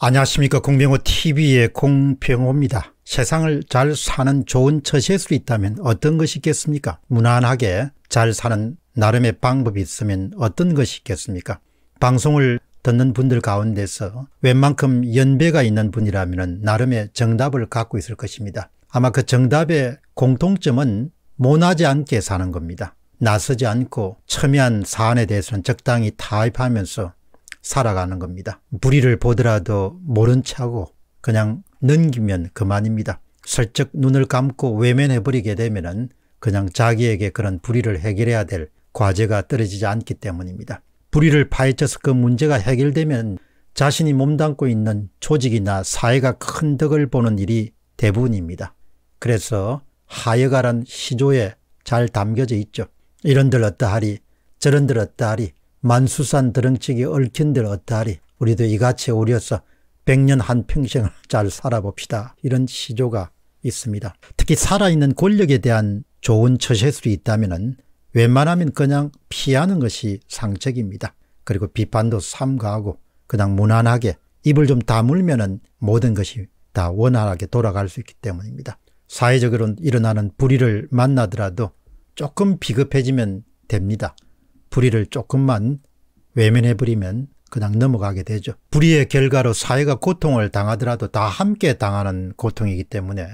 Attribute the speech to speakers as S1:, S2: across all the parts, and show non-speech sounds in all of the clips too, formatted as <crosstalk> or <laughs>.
S1: 안녕하십니까 공병호 tv의 공병호입니다. 세상을 잘 사는 좋은 처시일 수 있다면 어떤 것이 있겠습니까? 무난하게 잘 사는 나름의 방법이 있으면 어떤 것이 있겠습니까? 방송을 듣는 분들 가운데서 웬만큼 연배가 있는 분이라면 나름의 정답을 갖고 있을 것입니다. 아마 그 정답의 공통점은 모나지 않게 사는 겁니다. 나서지 않고 첨예한 사안에 대해서는 적당히 타입하면서 살아가는 겁니다. 불의를 보더라도 모른 척하고 그냥 넘기면 그만입니다. 슬쩍 눈을 감고 외면해버리게 되면 은 그냥 자기에게 그런 불의를 해결해야 될 과제가 떨어지지 않기 때문입니다. 불의를 파헤쳐서 그 문제가 해결되면 자신이 몸담고 있는 조직이나 사회가 큰 덕을 보는 일이 대부분입니다. 그래서 하여가란 시조에 잘 담겨져 있죠. 이런들 어떠하리 저런들 어떠하리 만수산 드렁치기 얽힌들 어떠하리 우리도 이같이 오려서 백년 한평생을 잘 살아봅시다. 이런 시조가 있습니다. 특히 살아있는 권력에 대한 좋은 처세술이 있다면 웬만하면 그냥 피하는 것이 상책입니다. 그리고 비판도 삼가하고 그냥 무난하게 입을 좀 다물면 은 모든 것이 다 원활하게 돌아갈 수 있기 때문입니다. 사회적으로 일어나는 불의를 만나더라도 조금 비겁해지면 됩니다. 불의를 조금만 외면해버리면 그냥 넘어가게 되죠. 불의의 결과로 사회가 고통을 당하더라도 다 함께 당하는 고통이기 때문에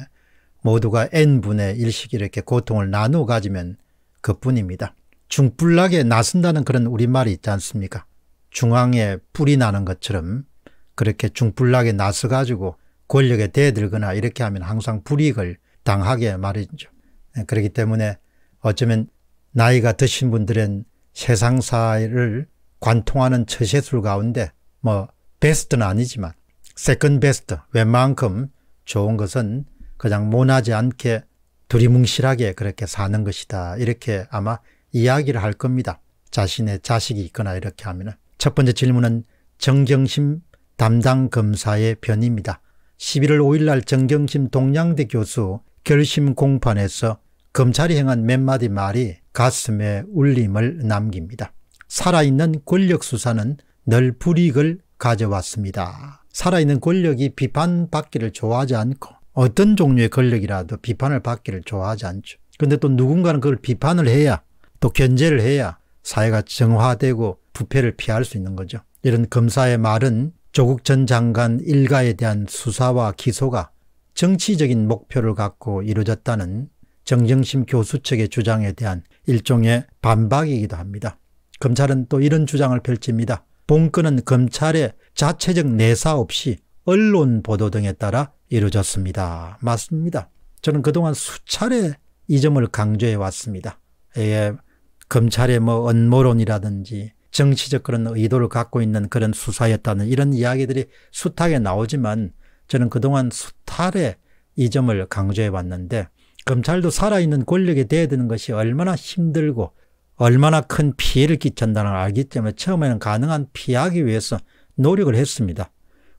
S1: 모두가 n분의 1씩 이렇게 고통을 나누어 가지면 그뿐입니다. 중불나게 나선다는 그런 우리말이 있지 않습니까? 중앙에 불이 나는 것처럼 그렇게 중불나게 나서 가지고 권력에 대들거나 이렇게 하면 항상 불이익을 당하게 말이죠. 예, 그렇기 때문에 어쩌면 나이가 드신 분들은 세상사를 관통하는 처세술 가운데 뭐 베스트는 아니지만 세컨 베스트 웬만큼 좋은 것은 그냥 모나지 않게 두리뭉실하게 그렇게 사는 것이다 이렇게 아마 이야기를 할 겁니다. 자신의 자식이 있거나 이렇게 하면 은첫 번째 질문은 정경심 담당 검사의 변입니다. 11월 5일 날 정경심 동양대 교수 결심 공판에서 검찰이 행한 몇 마디 말이 가슴에 울림을 남깁니다. 살아있는 권력 수사는 늘불익을 가져왔습니다. 살아있는 권력이 비판받기를 좋아하지 않고 어떤 종류의 권력이라도 비판을 받기를 좋아하지 않죠. 그런데 또 누군가는 그걸 비판을 해야 또 견제를 해야 사회가 정화되고 부패를 피할 수 있는 거죠. 이런 검사의 말은 조국 전 장관 일가에 대한 수사와 기소가 정치적인 목표를 갖고 이루어졌다는 정정심 교수 측의 주장에 대한 일종의 반박이기도 합니다. 검찰은 또 이런 주장을 펼칩니다. 본건은 검찰의 자체적 내사 없이 언론 보도 등에 따라 이루어졌습니다. 맞습니다. 저는 그동안 수차례 이 점을 강조해 왔습니다. 예, 검찰의 뭐 언모론이라든지 정치적 그런 의도를 갖고 있는 그런 수사였다는 이런 이야기들이 숱하게 나오지만 저는 그동안 수차례 이 점을 강조해 왔는데 검찰도 살아있는 권력에 대야 되는 것이 얼마나 힘들고 얼마나 큰 피해를 끼친다는 걸 알기 때문에 처음에는 가능한 피하기 위해서 노력을 했습니다.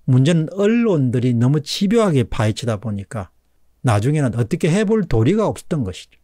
S1: 문제는 언론들이 너무 집요하게 파헤치다 보니까 나중에는 어떻게 해볼 도리가 없었던 것이죠.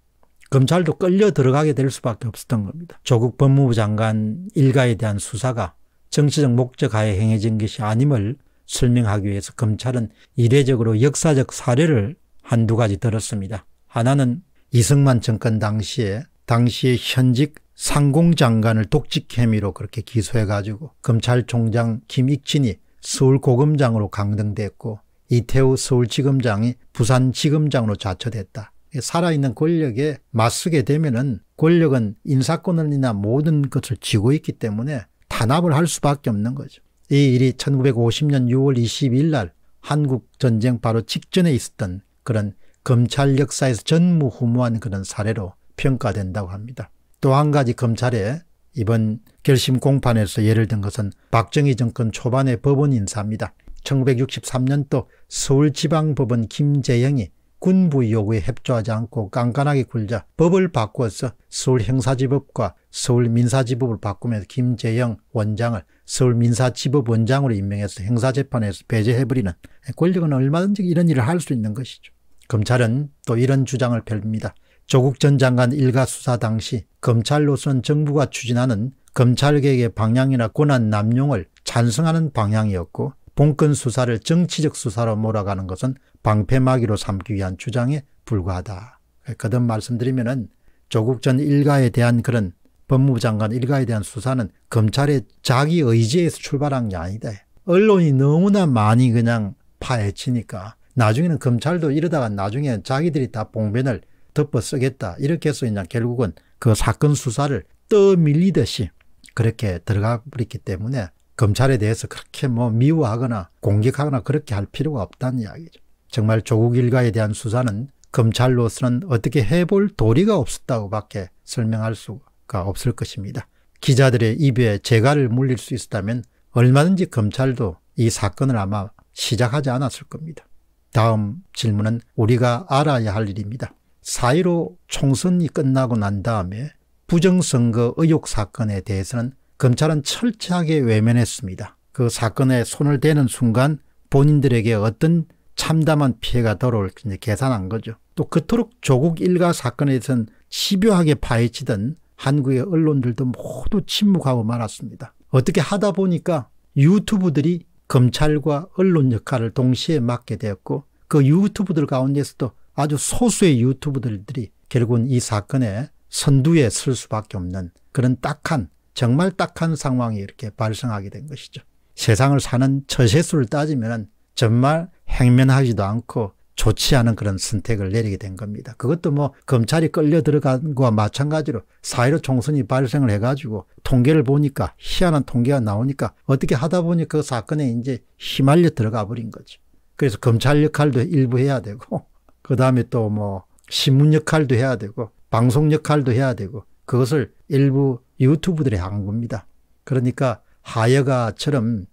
S1: 검찰도 끌려 들어가게 될 수밖에 없었던 겁니다. 조국 법무부 장관 일가에 대한 수사가 정치적 목적 하에 행해진 것이 아님을 설명하기 위해서 검찰은 이례적으로 역사적 사례를 한두 가지 들었습니다. 하나는 이승만 정권 당시에 당시의 현직 상공장관을 독직 혐의로 그렇게 기소해가지고 검찰총장 김익진이 서울고검장으로 강등됐고 이태우 서울지검장이 부산지검장으로 자처됐다. 살아있는 권력에 맞서게 되면은 권력은 인사권이나 모든 것을 쥐고 있기 때문에 탄압을 할 수밖에 없는 거죠. 이 일이 1950년 6월 22일 날 한국전쟁 바로 직전에 있었던 그런 검찰 역사에서 전무후무한 그런 사례로 평가된다고 합니다. 또 한 가지 검찰의 이번 결심 공판에서 예를 든 것은 박정희 정권 초반의 법원 인사입니다. 1963년도 서울지방법원 김재영이 군부 요구에 협조하지 않고 깐깐하게 굴자 법을 바꾸어서 서울형사지법과 서울민사지법을 바꾸면서 김재영 원장을 서울민사지법 원장으로 임명해서 형사재판에서 배제해버리는 권력은 얼마든지 이런 일을 할 수 있는 것이죠. 검찰은 또 이런 주장을 펼칩니다. 조국 전 장관 일가 수사 당시 검찰로선 정부가 추진하는 검찰개혁의 방향이나 권한 남용을 찬성하는 방향이었고 본건 수사를 정치적 수사로 몰아가는 것은 방패막이로 삼기 위한 주장에 불과하다. 거듭 말씀드리면 은 조국 전 일가에 대한 그런 법무부 장관 일가에 대한 수사는 검찰의 자기 의지에서 출발한 게 아니다. 언론이 너무나 많이 그냥 파헤치니까 나중에는 검찰도 이러다가 나중에 자기들이 다 봉변을 덮어 쓰겠다. 이렇게 해서 그냥 결국은 그 사건 수사를 떠밀리듯이 그렇게 들어가 버렸기 때문에 검찰에 대해서 그렇게 뭐 미워하거나 공격하거나 그렇게 할 필요가 없다는 이야기죠. 정말 조국 일가에 대한 수사는 검찰로서는 어떻게 해볼 도리가 없었다고 밖에 설명할 수가 없을 것입니다. 기자들의 입에 재갈을 물릴 수 있었다면 얼마든지 검찰도 이 사건을 아마 시작하지 않았을 겁니다. 다음 질문은 우리가 알아야 할 일입니다. 4.15 총선이 끝나고 난 다음에 부정선거 의혹 사건에 대해서는 검찰은 철저하게 외면했습니다. 그 사건에 손을 대는 순간 본인들에게 어떤 참담한 피해가 돌아올지 계산한 거죠. 또 그토록 조국 일가 사건에선 집요하게 파헤치던 한국의 언론들도 모두 침묵하고 말았습니다. 어떻게 하다 보니까 유튜브들이 검찰과 언론 역할을 동시에 맡게 되었고 그 유튜브들 가운데서도 아주 소수의 유튜브들이 결국은 이 사건에 선두에 설 수밖에 없는 그런 딱한 정말 딱한 상황이 이렇게 발생하게 된 것이죠. 세상을 사는 처세수를 따지면 정말 행면하지도 않고 좋지 않은 그런 선택을 내리게 된 겁니다. 그것도 뭐 검찰이 끌려 들어간 거와 마찬가지로 사회로 총선이 발생을 해가지고 통계를 보니까 희한한 통계가 나오니까 어떻게 하다 보니 그 사건에 이제 휘말려 들어가 버린 거죠. 그래서 검찰 역할도 일부 해야 되고 <laughs> 그 다음에 또 뭐 신문 역할도 해야 되고 방송 역할도 해야 되고 그것을 일부 유튜브들이 한 겁니다. 그러니까 하여가처럼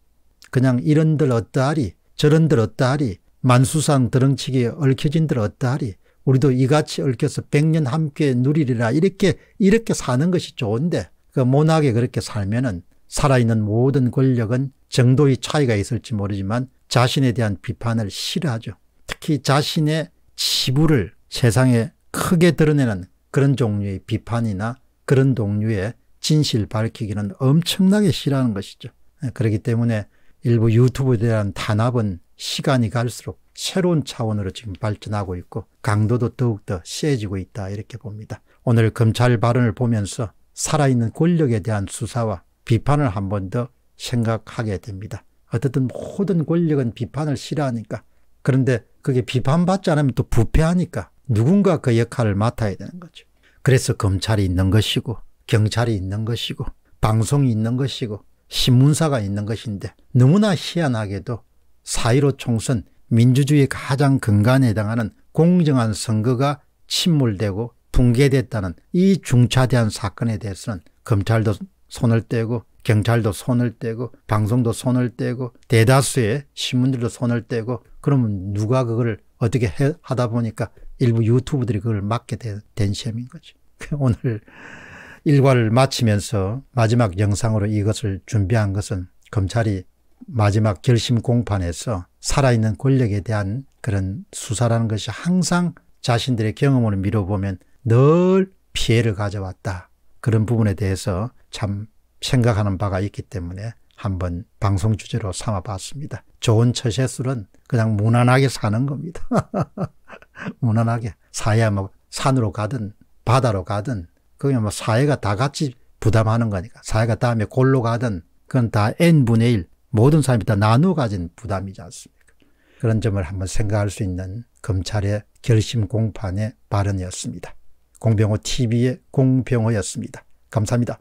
S1: 그냥 이런들 어떠하리 저런들 어떠하리 만수상 드렁치기에 얽혀진들 어떠하리 우리도 이같이 얽혀서 백년 함께 누리리라 이렇게 이렇게 사는 것이 좋은데 그 모나게 그렇게 살면은 살아있는 모든 권력은 정도의 차이가 있을지 모르지만 자신에 대한 비판을 싫어하죠. 특히 자신의 치부를 세상에 크게 드러내는 그런 종류의 비판이나 그런 종류의 진실 밝히기는 엄청나게 싫어하는 것이죠. 예, 그렇기 때문에 일부 유튜브에 대한 탄압은 시간이 갈수록 새로운 차원으로 지금 발전하고 있고 강도도 더욱더 세지고 있다 이렇게 봅니다. 오늘 검찰 발언을 보면서 살아있는 권력에 대한 수사와 비판을 한 번 더 생각하게 됩니다. 어쨌든 모든 권력은 비판을 싫어하니까 그런데 그게 비판받지 않으면 또 부패하니까 누군가 그 역할을 맡아야 되는 거죠. 그래서 검찰이 있는 것이고 경찰이 있는 것이고 방송이 있는 것이고 신문사가 있는 것인데 너무나 희한하게도 4.15 총선 민주주의 가장 근간에 해당하는 공정한 선거가 침몰되고 붕괴됐다는 이 중차대한 사건에 대해서는 검찰도 손을 떼고 경찰도 손을 떼고 방송도 손을 떼고 대다수의 신문들도 손을 떼고 그러면 누가 그걸 어떻게 해, 하다 보니까 일부 유튜브들이 그걸 맡게 된, 된 시험인 거죠. 오늘 일과를 마치면서 마지막 영상으로 이것을 준비한 것은 검찰이 마지막 결심 공판에서 살아있는 권력에 대한 그런 수사라는 것이 항상 자신들의 경험으로 미뤄보면 늘 피해를 가져왔다. 그런 부분에 대해서 참 생각하는 바가 있기 때문에 한번 방송 주제로 삼아봤습니다. 좋은 처세술은 그냥 무난하게 사는 겁니다. <laughs> 무난하게. 사야 뭐 산으로 가든 바다로 가든 그냥 뭐 사회가 다 같이 부담하는 거니까 사회가 다음에 골로 가든 그건 다 n분의 1 모든 사람이 다 나누어 가진 부담이지 않습니까? 그런 점을 한번 생각할 수 있는 검찰의 결심 공판의 발언이었습니다. 공병호 TV의 공병호였습니다. 감사합니다.